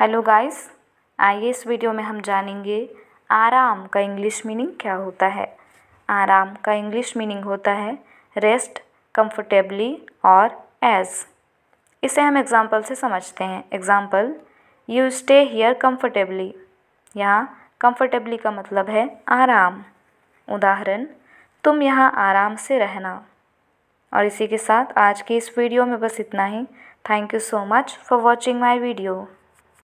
hello guys आइए इस video में हम जानेंगे आराम का इंग्लिश मीनिंग क्या होता है आराम का इंग्लिश मीनिंग होता है रेस्ट कंफर्टेबली और एज इसे हम एग्ज़ाम्पल से समझते हैं example you stay here comfortably यहाँ कंफर्टेबली का मतलब है आराम उदाहरण तुम यहाँ आराम से रहना और इसी के साथ आज की इस वीडियो में बस इतना ही thank you so much for watching my video